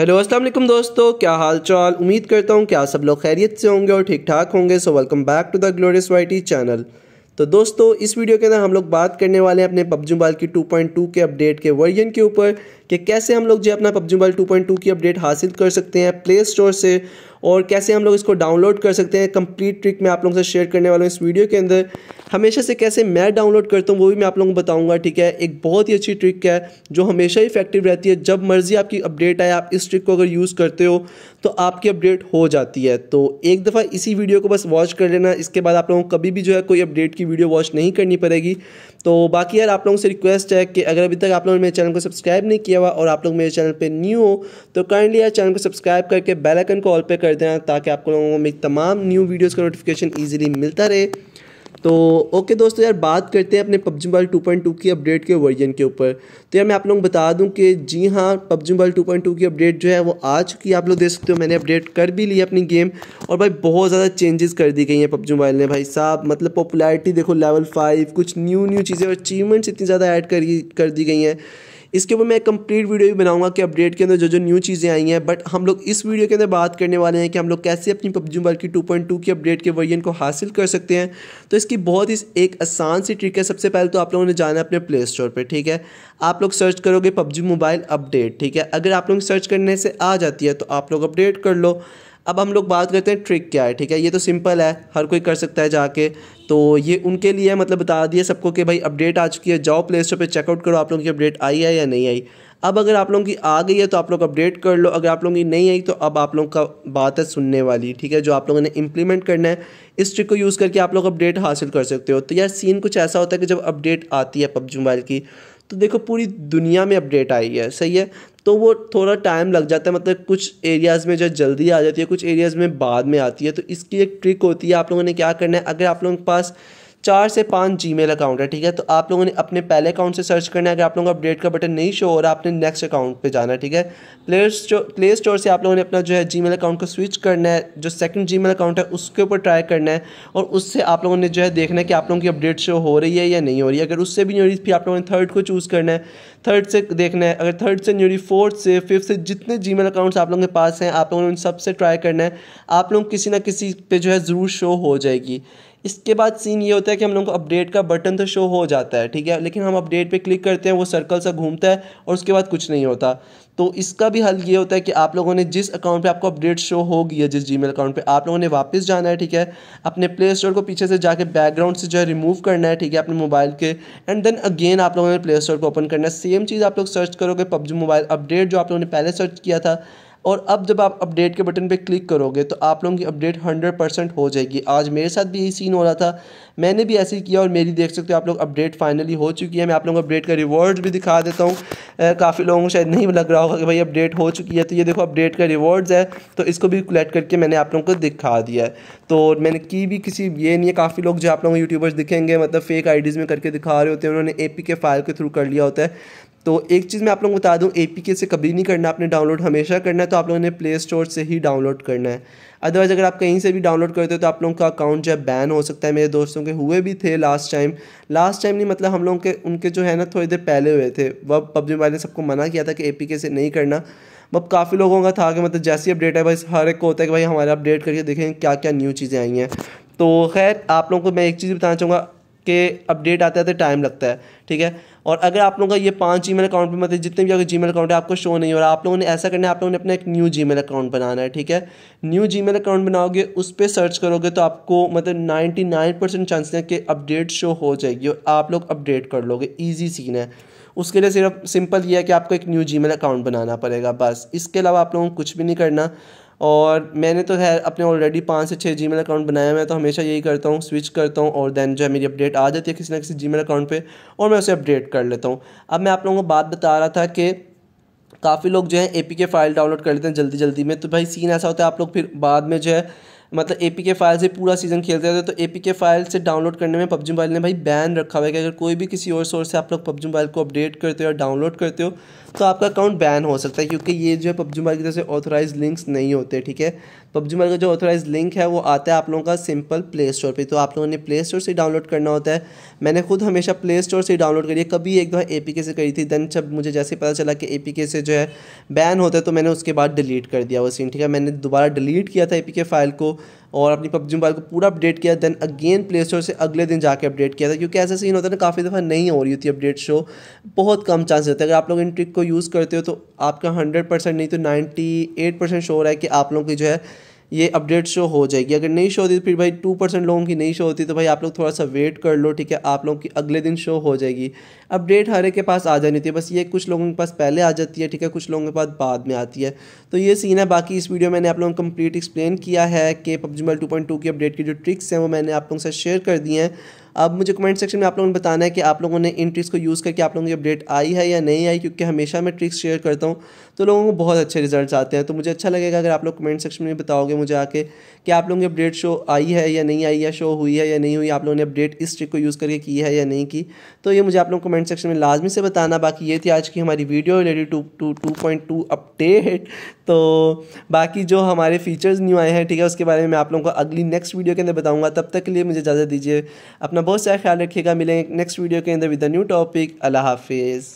hello अस्सलाम वालेकुम दोस्तों क्या हाल चाल उम्मीद करता हूँ क्या सब लोग खैरियत से होंगे और ठीक ठाक होंगे so welcome back to the glorious Y channel तो दोस्तों इस वीडियो के अंदर हम लोग बात करने वाले हैं अपने पबजू बाल की 2.2 के अपडेट के वर्जन के ऊपर कि कैसे हम लोग जो अपना पबजू बाल 2.2 की अपडेट हासिल कर सकते हैं प्ले स्टोर से और कैसे हम लोग इसको डाउनलोड कर सकते हैं कंप्लीट ट्रिक मैं आप लोगों से शेयर करने वाला हूँ इस वीडियो के अंदर हमेशा से कैसे मैं डाउनलोड करता हूँ वो भी मैं आप लोगों को बताऊँगा ठीक है एक बहुत ही अच्छी ट्रिक है जो हमेशा इफेक्टिव रहती है जब मर्ज़ी आपकी अपडेट आए आप इस ट्रिक को अगर यूज़ करते हो तो आपकी अपडेट हो जाती है तो एक दफ़ा इसी वीडियो को बस वॉच कर लेना इसके बाद आप लोगों को कभी भी जो है कोई अपडेट की वीडियो वॉच नहीं करनी पड़ेगी तो बाकी यार आप लोगों से रिक्वेस्ट है कि अगर अभी तक आप लोगों ने मेरे चैनल को सब्सक्राइब नहीं किया हुआ और आप लोग मेरे चैनल पर न्यू हो तो काइंडली यार चैनल को सब्सक्राइब करके बेलाइकन को ऑल पे कर कर देना ताकि आप लोगों को मेरी तमाम न्यू वीडियोज़ का नोटिफिकेशन ईजिली मिलता रहे तो ओके दोस्तों यार बात करते हैं अपने PUBG mobile two point two की अपडेट के वर्जन के ऊपर तो यार मैं आप लोगों को बता दूं कि जी हाँ PUBG mobile two point two की अपडेट जो है वो आ चुकी है आप लोग देख सकते हो मैंने अपडेट कर भी ली अपनी गेम और भाई बहुत ज़्यादा चेंजेस कर दी गई हैं पबजी मोबाइल ने भाई साहब मतलब पॉपुलरिटी देखो लेवल फाइव कुछ न्यू न्यू चीज़ें और अचीवमेंट्स इतनी ज़्यादा ऐड कर दी गई हैं इसके ऊपर मैं कंप्लीट वीडियो भी बनाऊंगा कि अपडेट के अंदर जो जो न्यू चीज़ें आई हैं बट हम लोग इस वीडियो के अंदर बात करने वाले हैं कि हम लोग कैसे अपनी पबजी मोबाइल की 2.2 की अपडेट के वर्जन को हासिल कर सकते हैं तो इसकी बहुत ही एक आसान सी ट्रिक है सबसे पहले तो आप लोगों ने जाना है अपने प्ले स्टोर पर ठीक है आप लोग सर्च करोगे पबजी मोबाइल अपडेट ठीक है अगर आप लोग सर्च करने से आ जाती है तो आप लोग अपडेट कर लो अब हम लोग बात करते हैं ट्रिक क्या है ठीक है ये तो सिंपल है हर कोई कर सकता है जाके तो ये उनके लिए मतलब बता दिए सबको कि भाई अपडेट आ चुकी है जाओ प्ले स्टोर पर चेकआउट करो आप लोगों की अपडेट आई है या नहीं आई अब अगर आप लोगों की आ गई है तो आप लोग अपडेट कर लो अगर आप लोगों की नहीं आई तो अब आप लोगों का बात है सुनने वाली ठीक है जो आप लोगों ने इम्प्लीमेंट करना है इस ट्रिक को यूज़ करके आप लोग अपडेट हासिल कर सकते हो तो यार सीन कुछ ऐसा होता है कि जब अपडेट आती है पबजी मोबाइल की तो देखो पूरी दुनिया में अपडेट आई है सही है तो वो थोड़ा टाइम लग जाता है मतलब कुछ एरियाज़ में जो जल्दी आ जाती है कुछ एरियाज़ में बाद में आती है तो इसकी एक ट्रिक होती है आप लोगों ने क्या करना है अगर आप लोगों के पास चार से पाँच जी अकाउंट है ठीक है तो आप लोगों ने अपने पहले अकाउंट से सर्च करना है अगर आप लोगों का अपडेट का बटन नहीं शो हो रहा आपने नेक्स्ट अकाउंट पर जाना है ठीक है प्ले स्टोर प्ले स्टोर से आप लोगों ने अपना जो है जी अकाउंट को स्विच करना है जो सेकंड जी अकाउंट है उसके ऊपर ट्राई करना है और उससे आप लोगों ने जो है देखना है कि आप लोगों की अपडेट शो हो रही है या नहीं हो रही है अगर उससे भी नहीं हो रही फिर आप लोगों ने थर्ड को चूज़ करना है थर्ड से देखना है अगर थर्ड से नहीं फोर्थ से फिफ्थ से जितने जी अकाउंट्स आप लोगों के पास हैं आप लोगों ने उन सबसे ट्राई करना है आप लोग किसी ना किसी पे जो है ज़रूर शो हो जाएगी इसके बाद सीन ये होता है कि हम लोगों को अपडेट का बटन तो शो हो जाता है ठीक है लेकिन हम अपडेट पे क्लिक करते हैं वो सर्कल सा घूमता है और उसके बाद कुछ नहीं होता तो इसका भी हल ये होता है कि आप लोगों ने जिस अकाउंट पे आपको अपडेट शो होगी गया जिस जीमेल अकाउंट पे आप लोगों ने वापस जाना है ठीक है अपने प्ले स्टोर को पीछे से जाके बैकग्राउंड से जो है रिमूव करना है ठीक है अपने मोबाइल के एंड देन अगेन आप लोगों ने प्ले स्टोर को ओपन करना है सेम चीज़ आप लोग सर्च करोगे पबजी मोबाइल अपडेट जो आप लोगों ने पहले सर्च किया था और अब जब आप अपडेट के बटन पे क्लिक करोगे तो आप लोगों की अपडेट हंड्रेड परसेंट हो जाएगी आज मेरे साथ भी यही सीन हो रहा था मैंने भी ऐसे ही किया और मेरी देख सकते हो आप लोग अपडेट फाइनली हो चुकी है मैं आप लोगों को अपडेट का रिवॉर्ड भी दिखा देता हूँ काफ़ी लोगों को शायद नहीं लग रहा होगा कि भाई अपडेट हो चुकी है तो ये देखो अपडेट का रिवॉर्ड्स है तो इसको भी कलेक्ट करके मैंने आप लोगों को दिखा दिया है तो मैंने की भी किसी ये नहीं है काफ़ी लोग जो आप लोगों को यूट्यूबर्स दिखेंगे मतलब फेक आईडीज़ में करके दिखा रहे होते हैं उन्होंने ए के फाइल के थ्रू कर लिया होता है तो एक चीज़ मैं आप लोगों को बता दूं ए से कभी नहीं करना आपने डाउनलोड हमेशा करना है तो आप लोगों ने प्ले स्टोर से ही डाउनलोड करना है अदरवाइज़ अगर आप कहीं से भी डाउनलोड करते हो तो आप लोगों का अकाउंट जो है बैन हो सकता है मेरे दोस्तों के हुए भी थे लास्ट टाइम लास्ट टाइम नहीं मतलब हम लोगों के उनके जो है ना थोड़ी देर पहले हुए थे वह पबजी मोबाइल ने सबको मना किया था कि ए से नहीं करना अब काफ़ी लोगों का था कि मतलब जैसी अपडेट है भाई हर एक को होता है कि भाई हमारे अपडेट करके देखें क्या क्या न्यू चीज़ें आई हैं तो खैर आप लोगों को मैं एक चीज़ बताना चाहूँगा के अपडेट आते आते टाइम लगता है ठीक है और अगर आप लोगों का ये पांच जी मेल अकाउंट पर मतलब जितने भी आपके जी मेल अकाउंट है आपको शो नहीं हो रहा आप लोगों ने ऐसा करना है आप लोगों ने अपना एक न्यू जी मेल अकाउंट बनाना है ठीक है न्यू जी मेल अकाउंट बनाओगे उस पर सर्च करोगे तो आपको मतलब नाइन्टी नाइन परसेंट चांस है कि अपडेट शो हो जाएगी और आप लोग अपडेट कर लोगे ईजी सीन है उसके लिए सिर्फ सिंपल ये है कि आपको एक न्यू जी अकाउंट बनाना पड़ेगा बस इसके अलावा आप लोगों को कुछ भी नहीं करना और मैंने तो खैर अपने ऑलरेडी पाँच से छः जी अकाउंट बनाया मैं तो हमेशा यही करता हूँ स्विच करता हूँ और दैन जो है मेरी अपडेट आ जाती है किसी ना किसी जी अकाउंट पर और मैं उसे अपडेट कर लेता हूँ अब मैं आप लोगों को बात बता रहा था कि काफ़ी लोग जो है ए फाइल डाउनलोड कर लेते हैं जल्दी जल्दी में तो भाई सीन ऐसा होता है आप लोग फिर बाद में जो है मतलब ए पी के फाइल से पूरा सीज़न खेलते रहते तो ए पी के फाइल से डाउनलोड करने में पबजी मोबाइल ने भाई बैन रखा हुआ है कि अगर कोई भी किसी और सोर्स से आप लोग पबजी मोबाइल को अपडेट करते हो या डाउनलोड करते हो तो आपका अकाउंट बैन हो सकता है क्योंकि ये जो है पबजी मोबाइल की तरह से ऑथोराइज लिंक्स नहीं होते ठीक है पबजी मोबाइल का जो ऑथोराइज लिंक है वो आता है आप लोगों का सिंपल प्ले स्टोर पर तो आप लोगों ने प्ले स्टोर से डाउनलोड करना होता है मैंने खुद हमेशा प्ले स्टोर से डाउनलोड करी है कभी एक दफ़ा ए पी के से करी थी देन जब मुझे जैसे पता चला कि ए पी के से जो है बैन होता है तो मैंने उसके बाद डिलीट कर दिया वो सीन ठीक है मैंने दोबारा डिलीट किया था ए पी के फाइल को और अपनी पबजी मोबाइल को पूरा अपडेट किया देन अगेन प्ले स्टोर से अगले दिन जाके अपडेट किया था क्योंकि ऐसा सीन होता है ना काफ़ी दफ़ा नहीं हो रही होती अपडेट शो बहुत कम चांस होते हैं अगर आप लोग इन ट्रिक को यूज़ करते हो तो आपका हंड्रेड परसेंट नहीं तो नाइन्टी एट परसेंट शो हो रहा है कि आप लोगों की जो है ये अपडेट शो हो जाएगी अगर नहीं शो होती तो फिर भाई टू परसेंट लोगों की नहीं शो होती तो भाई आप लोग थोड़ा सा वेट कर लो ठीक है आप लोगों की अगले दिन शो हो जाएगी अपडेट हर एक के पास आ जानी होती है बस ये कुछ लोगों के पास पहले आ जाती है ठीक है कुछ लोगों के पास बाद में आती है तो ये सीन है बाकी इस वीडियो में मैंने आप लोगों को कम्प्लीट एक्सप्लेन किया है कि पबजी मोबाइल टू की अपडेट की जो ट्रिक्स हैं वो मैंने आप लोगों से शेयर कर दी हैं अब मुझे कमेंट सेक्शन में आप लोगों ने बताना है कि आप लोगों ने इन ट्रिक्स को यूज़ करके आप लोगों की अपडेट आई है या नहीं आई क्योंकि हमेशा मैं ट्रिक्स शेयर करता हूँ तो लोगों को बहुत अच्छे रिजल्ट आते हैं तो मुझे अच्छा लगेगा अगर आप लोग कमेंट सेक्शन में बताओगे मुझे आके कि आप लोगों की अपडेट शो आई है या नहीं आई या शो हुई है या नहीं हुई आप लोगों ने अपडेट इस ट्रिक को यूज़ करके की है या नहीं की तो ये मुझे आप लोग कमेंट सेक्शन में लाजमी से बताना बाकी ये थी आज की हमारी video related to two two point two update तो बाकी जो हमारे फीचर्स न्यू आए हैं ठीक है उसके बारे में मैं आप लोगों को अगली नेक्स्ट वीडियो के अंदर बताऊँगा तब तक के लिए मुझे इजाज़त दीजिए अपना अपना बहुत सारा ख्याल रखिएगा मिलेंगे नेक्स्ट वीडियो के अंदर विद न्यू टॉपिक अल्लाह हाफिज़